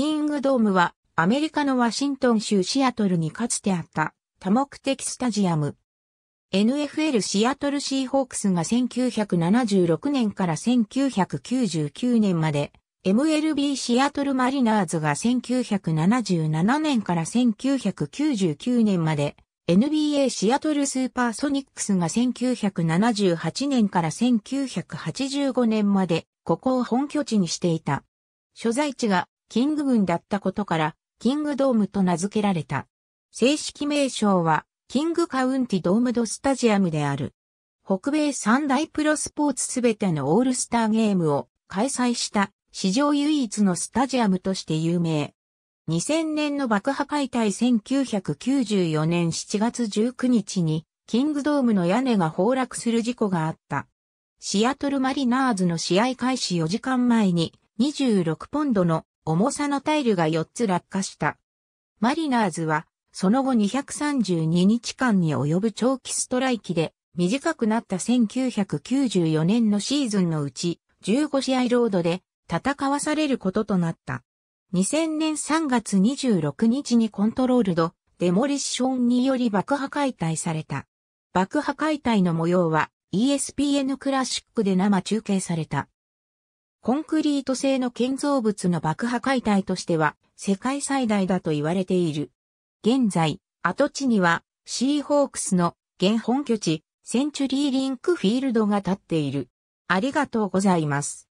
キングドームはアメリカのワシントン州シアトルにかつてあった多目的スタジアム。NFL シアトルシーホークスが1976年から1999年まで、MLB シアトルマリナーズが1977年から1999年まで、NBA シアトルスーパーソニックスが1978年から1985年まで、ここを本拠地にしていた。所在地がキング軍だったことから、キングドームと名付けられた。正式名称は、キングカウンティドームドスタジアムである。北米三大プロスポーツすべてのオールスターゲームを開催した史上唯一のスタジアムとして有名。2000年の爆破解体1994年7月19日にキングドームの屋根が崩落する事故があった。シアトルマリナーズの試合開始4時間前に26ポンドの重さのタイルが4つ落下した。マリナーズは、その後232日間に及ぶ長期ストライキで、短くなった1994年のシーズンのうち、15試合ロードで戦わされることとなった。2000年3月26日にコントロールド、デモリッションにより爆破解体された。爆破解体の模様は ESPN クラシックで生中継された。コンクリート製の建造物の爆破解体としては世界最大だと言われている。現在、跡地にはシーホークスの現本拠地センチュリーリンクフィールドが建っている。ありがとうございます。